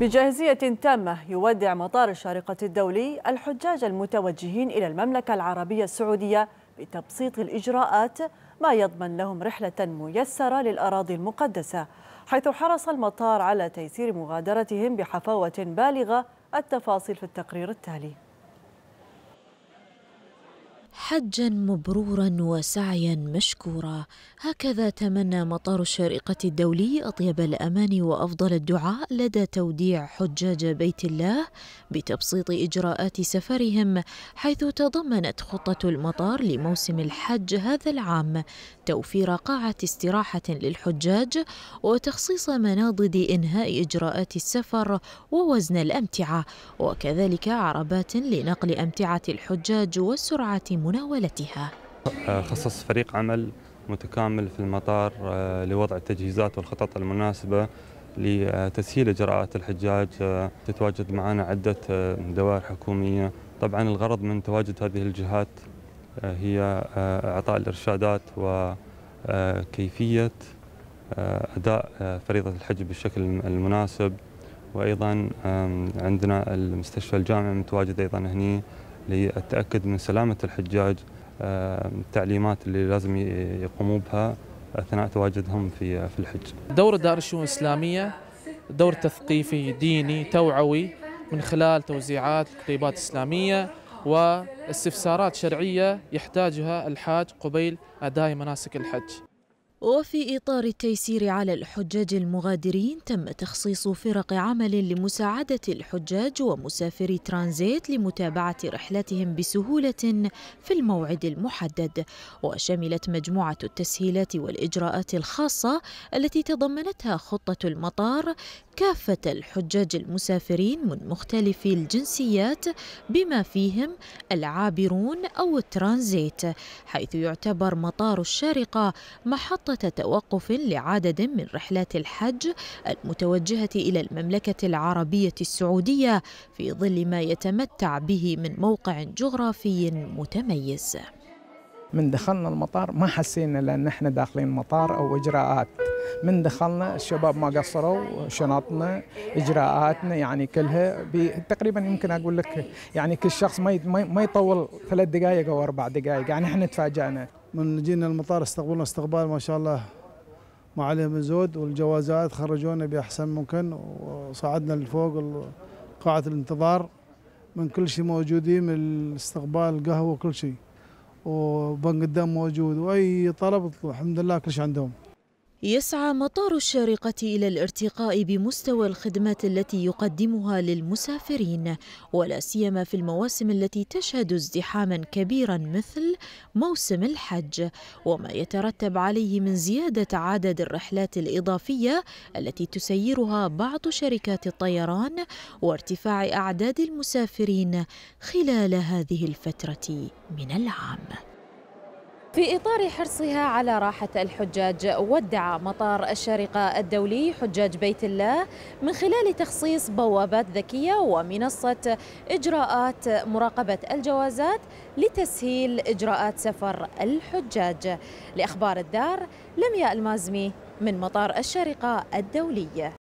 بجاهزية تامة يودع مطار الشارقة الدولي الحجاج المتوجهين إلى المملكة العربية السعودية بتبسيط الإجراءات ما يضمن لهم رحلة ميسرة للأراضي المقدسة حيث حرص المطار على تيسير مغادرتهم بحفاوة بالغة التفاصيل في التقرير التالي حجا مبرورا وسعيا مشكورا هكذا تمنى مطار الشارقة الدولي أطيب الأمان وأفضل الدعاء لدى توديع حجاج بيت الله بتبسيط إجراءات سفرهم حيث تضمنت خطة المطار لموسم الحج هذا العام توفير قاعة استراحة للحجاج وتخصيص مناضد إنهاء إجراءات السفر ووزن الأمتعة وكذلك عربات لنقل أمتعة الحجاج والسرعة مناسبة مناولتها خصص فريق عمل متكامل في المطار آه، لوضع التجهيزات والخطط المناسبة لتسهيل إجراءات الحجاج آه، تتواجد معنا عدة آه، دوائر حكومية طبعا الغرض من تواجد هذه الجهات هي إعطاء الإرشادات وكيفية أداء فريضة الحج بالشكل المناسب وأيضا عندنا المستشفى الجامعي متواجد أيضا هني للتأكد من سلامة الحجاج آه، التعليمات اللي لازم يقوموا بها أثناء تواجدهم في في الحج دور دار الشؤون الإسلامية دور تثقيفي ديني توعوي من خلال توزيعات تدريبات إسلامية واستفسارات شرعية يحتاجها الحاج قبيل أداء مناسك الحج وفي إطار التيسير على الحجاج المغادرين تم تخصيص فرق عمل لمساعدة الحجاج ومسافري ترانزيت لمتابعة رحلتهم بسهولة في الموعد المحدد وشملت مجموعة التسهيلات والإجراءات الخاصة التي تضمنتها خطة المطار كافة الحجاج المسافرين من مختلف الجنسيات بما فيهم العابرون أو الترانزيت حيث يعتبر مطار الشارقة محطة توقف لعدد من رحلات الحج المتوجهة إلى المملكة العربية السعودية في ظل ما يتمتع به من موقع جغرافي متميز من دخلنا المطار ما حسينا لأن احنا داخلين مطار أو إجراءات من دخلنا الشباب ما قصروا شنطنا اجراءاتنا يعني كلها تقريبا يمكن اقول لك يعني كل شخص ما ما يطول ثلاث دقائق او اربع دقائق يعني احنا تفاجئنا من جينا المطار استقبلنا استقبال ما شاء الله ما عليه من زود والجوازات خرجونا باحسن ممكن وصعدنا لفوق قاعه الانتظار من كل شيء موجودين من الاستقبال القهوه وكل شيء وبنك الدم موجود واي طلب الحمد لله كل شيء عندهم يسعى مطار الشارقة إلى الارتقاء بمستوى الخدمات التي يقدمها للمسافرين ولا سيما في المواسم التي تشهد ازدحاما كبيرا مثل موسم الحج وما يترتب عليه من زيادة عدد الرحلات الإضافية التي تسيرها بعض شركات الطيران وارتفاع أعداد المسافرين خلال هذه الفترة من العام في إطار حرصها على راحة الحجاج ودع مطار الشارقة الدولي حجاج بيت الله من خلال تخصيص بوابات ذكية ومنصة إجراءات مراقبة الجوازات لتسهيل إجراءات سفر الحجاج لأخبار الدار لمياء المازمي من مطار الشارقة الدولي